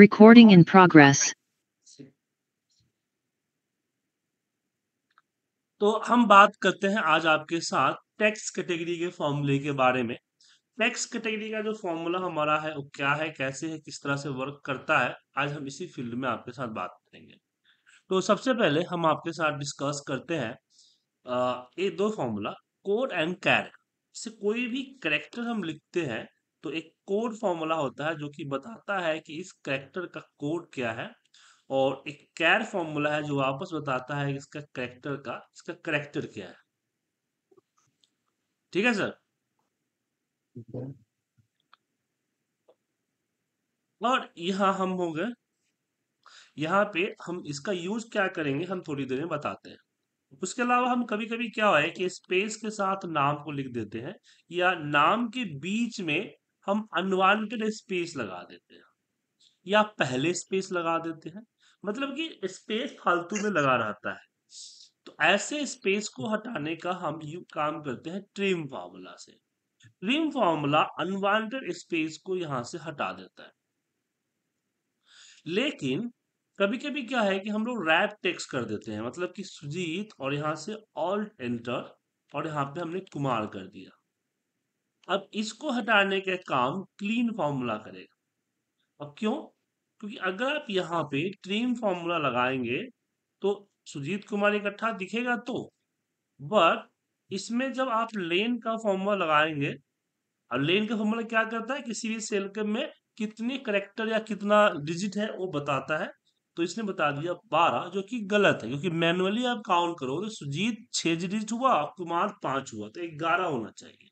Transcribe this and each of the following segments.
Recording in progress. तो हम बात करते हैं आज आपके साथ टैक्स कैटेगरी के फॉर्मूले के बारे में टैक्स कैटेगरी का जो फॉर्मूला हमारा है वो क्या है कैसे है किस तरह से वर्क करता है आज हम इसी फील्ड में आपके साथ बात करेंगे तो सबसे पहले हम आपके साथ डिस्कस करते हैं ये दो फॉर्मूला कोड एंड कैरेक्टर इससे कोई भी करेक्टर हम लिखते हैं तो एक कोड फॉर्मूला होता है जो कि बताता है कि इस करेक्टर का कोड क्या है और एक कैर फॉर्मूला है जो वापस बताता है इसका करेक्टर का इसका करेक्टर क्या है ठीक है सर और यहां हम हो गए यहां पे हम इसका यूज क्या करेंगे हम थोड़ी देर में बताते हैं उसके अलावा हम कभी कभी क्या है कि स्पेस के साथ नाम को लिख देते हैं या नाम के बीच में हम अनवांटेड स्पेस लगा देते हैं या पहले स्पेस लगा देते हैं मतलब कि स्पेस फालतू में लगा रहता है तो ऐसे स्पेस को हटाने का हम काम करते हैं ट्रिम फार्मूला से ट्रिम फार्मूला अनवांटेड स्पेस को यहां से हटा देता है लेकिन कभी कभी क्या है कि हम लोग रैप टेक्स कर देते हैं मतलब कि सुजीत और यहाँ से ऑल एंटर और यहाँ पे हमने कुमार कर दिया अब इसको हटाने का काम क्लीन फॉर्मूला करेगा अब क्यों क्योंकि अगर आप यहाँ पे क्लीन फॉर्मूला लगाएंगे तो सुजीत कुमार इकट्ठा दिखेगा तो बट इसमें जब आप लेन का फॉर्मूला लगाएंगे और लेन का फॉर्मूला क्या करता है किसी भी सेल के में कितने करेक्टर या कितना डिजिट है वो बताता है तो इसने बता दिया बारह जो कि गलत है क्योंकि मैनुअली आप काउंट करो तो सुजीत छह डिजिट हुआ कुमार पांच हुआ तो ग्यारह होना चाहिए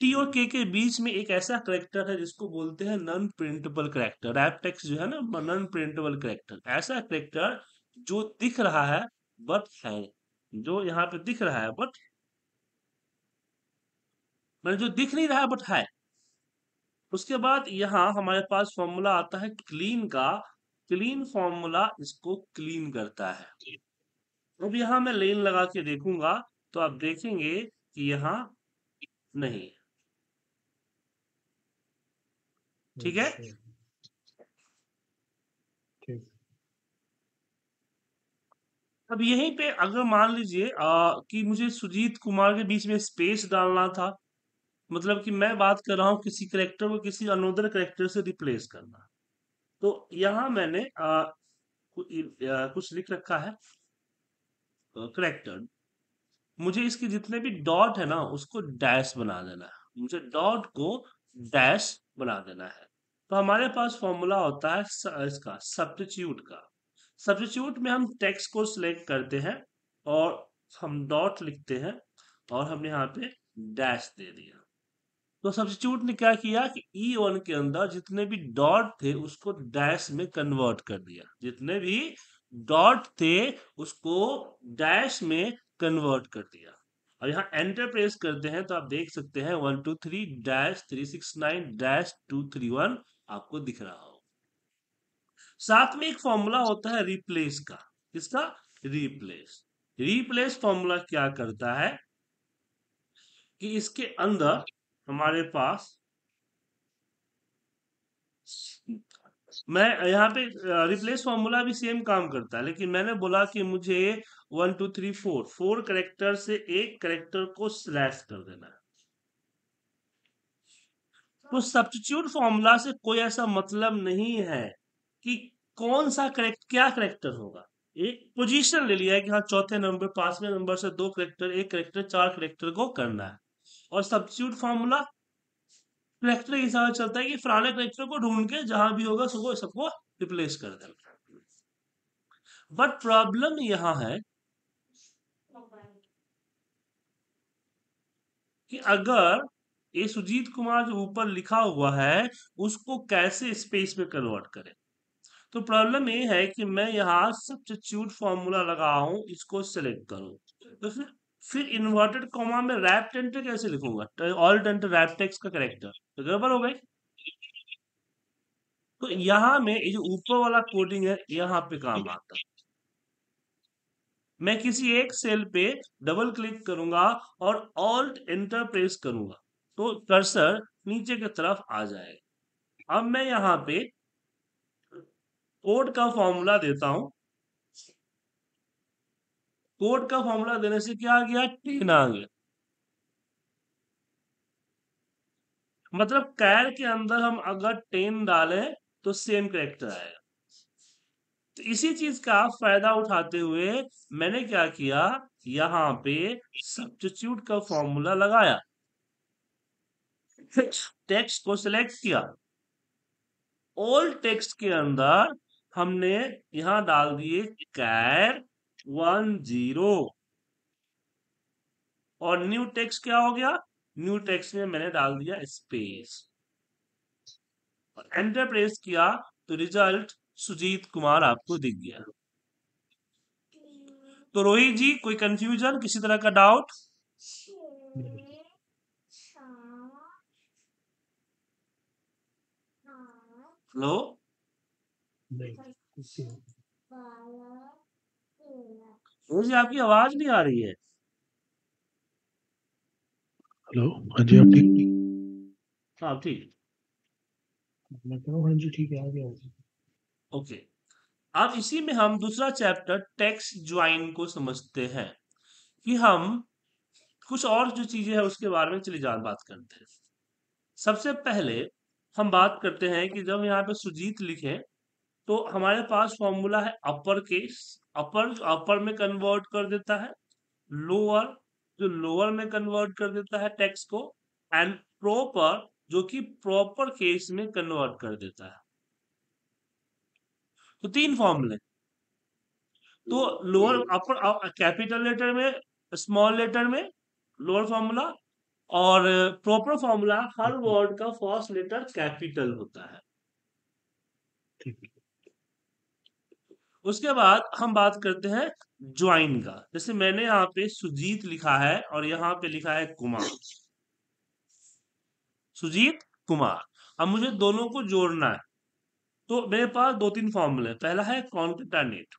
टी और के के बीच में एक ऐसा करेक्टर है जिसको बोलते हैं non printable character wrap text जो है ना नॉन प्रिंटेबल करेक्टर ऐसा करेक्टर जो दिख रहा है बट है जो यहाँ पे दिख रहा है बट मैंने जो दिख नहीं रहा है बट है उसके बाद यहाँ हमारे पास फॉर्मूला आता है क्लीन का क्लीन फॉर्मूला इसको क्लीन करता है अब यहाँ मैं लेन लगा के देखूंगा तो आप देखेंगे कि यहाँ नहीं ठीक है अब यहीं पे अगर मान लीजिए कि मुझे सुजीत कुमार के बीच में स्पेस डालना था मतलब कि मैं बात कर रहा हूं किसी करेक्टर को किसी अनोदर करेक्टर से रिप्लेस करना तो यहां मैंने आ, कुछ लिख रखा है करेक्टर मुझे इसके जितने भी डॉट है ना उसको डैश बना देना है मुझे डॉट को डैश बना देना है तो हमारे पास फॉर्मूला होता है इसका सब्सिट्यूट का सब्सिट्यूट में हम टेक्स्ट को सिलेक्ट करते हैं और हम डॉट लिखते हैं और हमने यहाँ पे डैश दे दिया तो सब्सिट्यूट ने क्या किया कि ई e वन के अंदर जितने भी डॉट थे उसको डैश में कन्वर्ट कर दिया जितने भी डॉट थे उसको डैश में कन्वर्ट कर दिया और यहाँ एंटर प्रेस करते हैं तो आप देख सकते हैं one two three dash three six nine dash two three one आपको दिख रहा हो साथ में एक फॉर्मूला होता है रिप्लेस का किसका रिप्लेस रिप्लेस फॉर्मूला क्या करता है कि इसके अंदर हमारे पास मैं यहाँ पे रिप्लेस फॉर्मूला भी सेम काम करता है लेकिन मैंने बोला कि मुझे one two three four four character से एक करेक्टर को स्लैश कर देना है तो सब्सिट्यूट फॉर्मूला से कोई ऐसा मतलब नहीं है कि कौन सा करेक्ट क्या करेक्टर होगा एक पोजीशन ले लिया है कि हाँ चौथे नंबर पांचवें नंबर से दो करेक्टर एक करेक्टर चार करेक्टर को करना है और सब्सिट्यूट फॉर्मूला लेक्चर के हिसाब से चलता है कि पुराने कलेक्टर को ढूंढ के जहां भी होगा सबको सबको रिप्लेस कर देना बट प्रॉब्लम यहां है कि अगर ये सुजीत कुमार जो ऊपर लिखा हुआ है उसको कैसे स्पेस में कन्वर्ट करें तो प्रॉब्लम ये है कि मैं यहां सब्सटीट्यूट फॉर्मूला लगाऊं इसको सेलेक्ट करूं तो फिर फिर इन्वर्टेड कॉमा में रैप टेंटर कैसे लिखूंगा ऑल टेंटर रैप टेक्स का करेक्टर तो गड़बड़ हो गई तो यहां में ये जो ऊपर वाला कोडिंग है यहाँ पे काम आता है मैं किसी एक सेल पे डबल क्लिक करूंगा और ऑल्ट एंटर प्रेस करूंगा तो कर्सर नीचे की तरफ आ जाएगा अब मैं यहाँ पे कोड का फॉर्मूला देता हूं कोट का फॉर्मूला देने से क्या आ गया टेन आ गया मतलब कैर के अंदर हम अगर टेन डालें तो सेम करेक्टर आएगा तो इसी चीज का फायदा उठाते हुए मैंने क्या किया यहां पे सब्स्टिट्यूट का फॉर्मूला लगाया टेक्स्ट को सिलेक्ट किया ओल्ड टेक्स्ट के अंदर हमने यहां डाल दिए कैर वन जीरो और न्यू टेक्स्ट क्या हो गया न्यू टेक्स्ट में मैंने डाल दिया स्पेस और एंटर प्रेस किया तो रिजल्ट सुजीत कुमार आपको दिख गया तो रोहित जी कोई कंफ्यूजन किसी तरह का डाउट हेलो मुझे आपकी आवाज नहीं आ रही है हेलो हाँ जी आप ठीक हाँ आप ठीक हाँ जी ठीक है आ गया ओके अब इसी में हम दूसरा चैप्टर टैक्स ज्वाइन को समझते हैं कि हम कुछ और जो चीजें हैं उसके बारे में चली जान बात करते हैं सबसे पहले हम बात करते हैं कि जब यहाँ पे सुजीत लिखे तो हमारे पास फॉर्मूला है अपर केस अपर अपर में कन्वर्ट कर देता है लोअर जो लोअर में कन्वर्ट कर देता है टैक्स को एंड प्रॉपर जो कि प्रॉपर केस में कन्वर्ट कर देता है तो तीन फॉर्मूले तो लोअर अपर कैपिटल लेटर में स्मॉल लेटर में लोअर फॉर्मूला और प्रॉपर फॉर्मूला हर वर्ड का फर्स्ट लेटर कैपिटल होता है उसके बाद हम बात करते हैं ज्वाइन का जैसे मैंने यहाँ पे सुजीत लिखा है और यहाँ पे लिखा है कुमार सुजीत कुमार अब मुझे दोनों को जोड़ना है तो मेरे पास दो तीन फॉर्मूले पहला है कॉन्टेटानेट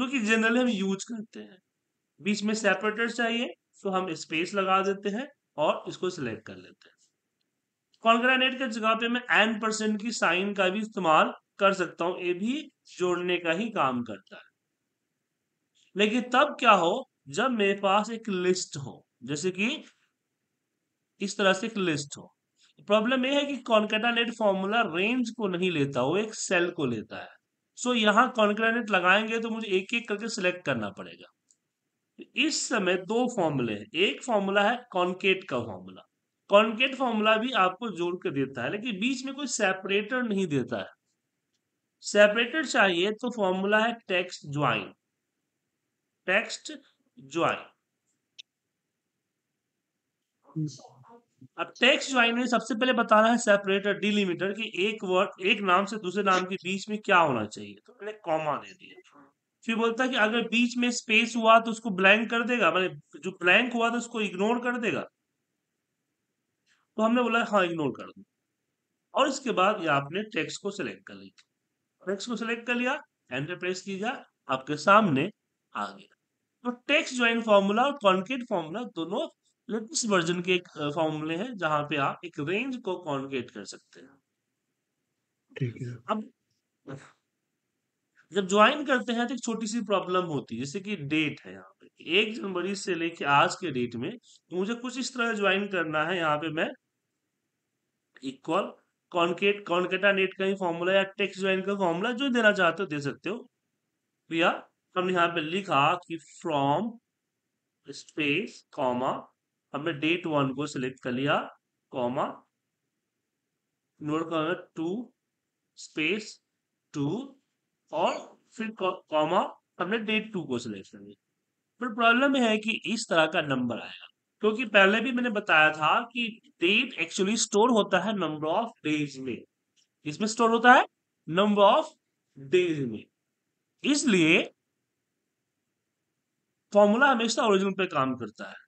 जो कि जनरली हम यूज करते हैं बीच में सेपरेटर चाहिए तो हम स्पेस लगा देते हैं और इसको सिलेक्ट कर लेते हैं कॉन्ग्रेनेट के जगह पे मैं एन परसेंट की साइन का भी इस्तेमाल कर सकता हूं ये भी जोड़ने का ही काम करता है लेकिन तब क्या हो जब मेरे पास एक लिस्ट हो जैसे कि इस तरह से एक लिस्ट हो प्रॉब्लम यह है कि कॉन्केटानेट फॉर्मूला रेंज को नहीं लेता वो एक सेल को लेता है सो so, कॉन्केटानेट लगाएंगे तो मुझे एक एक करके सिलेक्ट करना पड़ेगा इस समय दो फॉर्मूले हैं एक फॉर्मूला है कॉन्केट का फॉर्मूला कॉन्केट फॉर्मूला भी आपको जोड़ के देता है लेकिन बीच में कोई सेपरेटर नहीं देता है सेपरेटेड चाहिए तो फॉर्मूला है टेक्स्ट ज्वाइन टेक्स्ट ज्वाइन अब टेक्स्ट ज्वाइन में सबसे पहले बताना है सेपरेटर डिलिमिटर कि एक वर्ड एक नाम से दूसरे नाम के बीच में क्या होना चाहिए तो मैंने कॉमा दे दिया फिर बोलता है कि अगर बीच में स्पेस हुआ तो उसको ब्लैंक कर देगा मतलब जो ब्लैंक हुआ तो उसको इग्नोर कर देगा तो हमने बोला हाँ इग्नोर कर दो और इसके बाद ये आपने टेक्स्ट को सिलेक्ट कर लिया टेक्स्ट को सिलेक्ट कर लिया एंटर प्रेस कीजिए आपके सामने आ गया तो टेक्स्ट ज्वाइन फॉर्मूला और कॉन्केट फॉर्मूला दोनों लेटेस्ट वर्जन के एक फॉर्मूले हैं जहां पे आप एक रेंज को कॉन्केट कर सकते हैं ठीक है अब जब ज्वाइन करते हैं तो एक छोटी सी प्रॉब्लम होती है जैसे कि डेट है यहाँ पे एक जनवरी से लेके आज के डेट में तो मुझे कुछ इस तरह ज्वाइन करना है यहाँ पे मैं इक्वल कॉन्केट कॉन्केटा नेट का ही फॉर्मूला या टेक्स ज्वाइन का फॉर्मूला जो देना चाहते हो दे सकते हो भैया हमने यहाँ पे लिखा कि फ्रॉम स्पेस कॉमा हमने डेट वन को सिलेक्ट कर लिया कॉमा नोट कर टू स्पेस टू और फिर कॉमा हमने डेट टू को सिलेक्ट कर लिया पर प्रॉब्लम है कि इस तरह का नंबर आएगा क्योंकि पहले भी मैंने बताया था कि डेट एक्चुअली स्टोर होता है नंबर ऑफ डेज में इसमें स्टोर होता है नंबर ऑफ डेज में इसलिए फॉर्मूला हमेशा ओरिजिनल पे काम करता है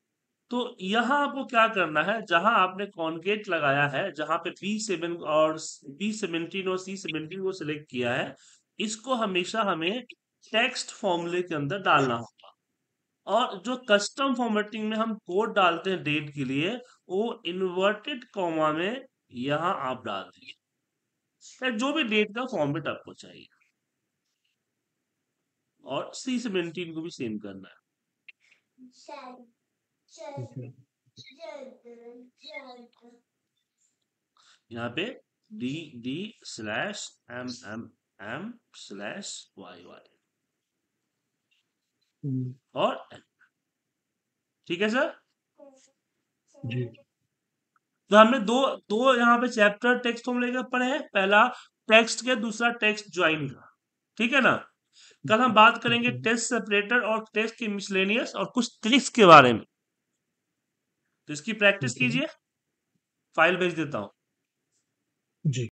तो यहां आपको क्या करना है जहां आपने कॉन्केट लगाया है जहां पे बी सेवन और बी सेवनटीन और सी सेवनटीन को सिलेक्ट किया है इसको हमेशा हमें टेक्स्ट फॉर्मूले के अंदर डालना होगा और जो कस्टम फॉर्मेटिंग में हम कोड डालते हैं डेट के लिए वो इन्वर्टेड कॉमा में यहां आप डाल दीजिए जो भी डेट का फॉर्मेट आपको चाहिए और सी सेवेंटीन को भी सेम करना है यहाँ पे D D slash M M M slash Y Y हम्म। और ठीक है सर जी तो हमने दो दो यहाँ पे चैप्टर टेक्स्ट हम लेकर पढ़े हैं पहला टेक्स्ट के दूसरा टेक्स्ट ज्वाइन का ठीक है ना कल हम बात करेंगे टेस्ट सेपरेटर और टेस्ट के मिसलेनियस और कुछ ट्रिक्स के बारे में तो इसकी प्रैक्टिस कीजिए फाइल भेज देता हूं जी